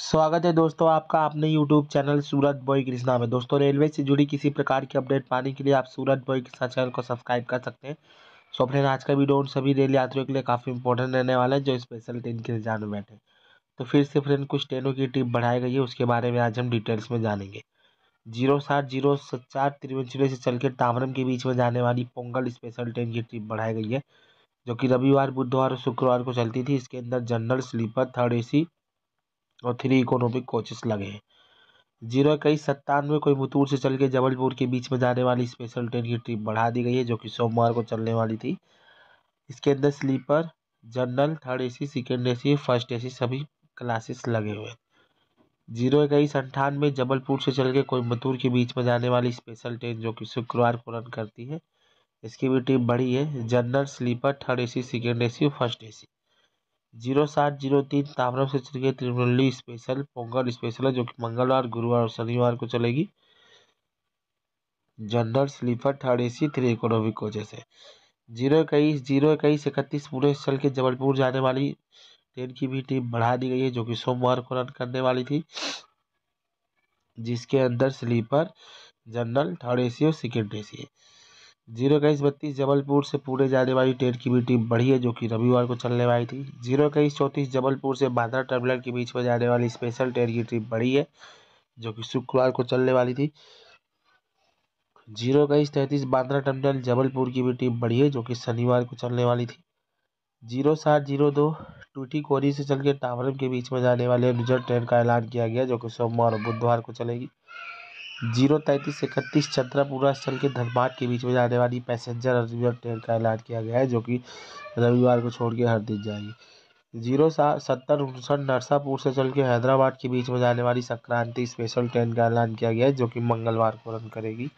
स्वागत है दोस्तों आपका अपने YouTube channel Surat boy Krishna में दोस्तों रेलवे से जुड़ी किसी प्रकार की अपडेट पाने के लिए आप सूरत बॉय कृष्णा चैनल को सब्सक्राइब कर सकते हैं सो फ्रेंड आज का वीडियो उन सभी रेल यात्रियों के लिए काफ़ी इंपॉर्टेंट रहने वाला है जो स्पेशल ट्रेन के इंतजार में बैठे तो फिर से फ्रेंड कुछ ट्रेनों की टिप बढ़ाई गई है उसके बारे में आज हम डिटेल्स में जानेंगे जीरो सात जीरो चार तिरुवंचुरे से चल के तामरम के बीच में जाने वाली पोंगल स्पेशल ट्रेन की ट्रिप बढ़ाई गई है जो कि रविवार बुधवार और शुक्रवार को चलती थी इसके अंदर जनरल स्लीपर थर्ड एसी और थ्री इकोनॉमिक कोचेस लगे हैं जीरो इक्कीस सत्तानवे कोई मुतूर से चल के जबलपुर के बीच में जाने वाली स्पेशल ट्रेन की ट्रिप बढ़ा दी गई है जो कि सोमवार को चलने वाली थी इसके अंदर sleeper general third A C second A C first A C सभी क्लासेस लगे हुए हैं जीरो इक्कीस अंठानवे जबलपुर से चल के कोयम्बतूर के बीच में जाने वाली स्पेशल ट्रेन जो कि शुक्रवार को रन करती है इसकी भी ट्रिप बढ़ी है general sleeper third A C second A C first A C zero सात जीरो तीन ताम्रम से चल गई त्रिवल्ली स्पेशल पोंगल स्पेशल है जो कि मंगलवार गुरुवार और शनिवार को चलेगी general sleeper third A C three economic coaches है जीरो इक्कीस जीरो इक्कीस इकतीस पूरे चल के जबलपुर जाने वाली ट्रेन की भी टीम बढ़ा दी गई है जो कि सोमवार को रन करने वाली थी जिसके अंदर sleeper general third A C और सेकेंड ए सी है जीरो इक्कीस बत्तीस जबलपुर से पूरे जाने वाली ट्रेन की भी टीम बढ़ी है जो कि रविवार को चलने वाली थी जीरो इक्कीस चौंतीस जबलपुर से बांद्रा टर्मिनल के बीच में जाने वाली स्पेशल ट्रेन की टीम बढ़ी है जो कि शुक्रवार को चलने वाली थी जीरो इक्कीस तैंतीस बांद्रा टर्मिनल जबलपुर की भी टीम बढ़ी है जो कि शनिवार को चलने वाली थी जीरो सात जीरो दो टूटी कोरी से चल के टावरम के बीच में जाने वाले रिजर्व ट्रेन का ऐलान किया गया जो कि सोमवार और बुधवार को चलेगी जीरो तैंतीस इकतीस छतरापुरा स्थल के धनबाद के बीच में जाने वाली पैसेंजर रिजर्व ट्रेन का ऐलान किया गया है जो कि रविवार को छोड़ के हर दिन जाएगी जीरो सात सत्तर उनसठ नरसापुर से चल के हैदराबाद के बीच में जाने वाली संक्रांति स्पेशल ट्रेन का ऐलान किया गया है जो कि मंगलवार को रन करेगी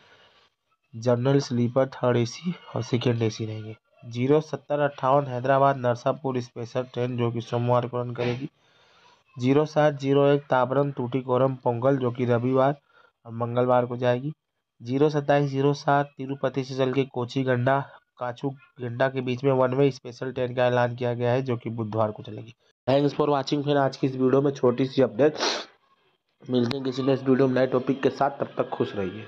जनरल स्लीपर थर्ड एसी और सेकेंड एसी रहेंगे जीरो सत्तर अट्ठावन हैदराबाद नरसापुर स्पेशल ट्रेन जो कि सोमवार को रन करेगी जीरो सात जीरो एक ताबरम टूटी कोरम पोंगल जो कि रविवार और मंगलवार को जाएगी जीरो सत्ताईस जीरो सात तिरुपति से चल के कोची गंडा काचू गंडा के बीच में वन वे स्पेशल ट्रेन का ऐलान किया गया है जो कि बुधवार को चलेगी थैंक्स फॉर वॉचिंग फिर आज की इस वीडियो में छोटी सी अपडेट मिलते हैं किसी नेक्स्ट वीडियो में नए टॉपिक के साथ तब तक खुश रहिए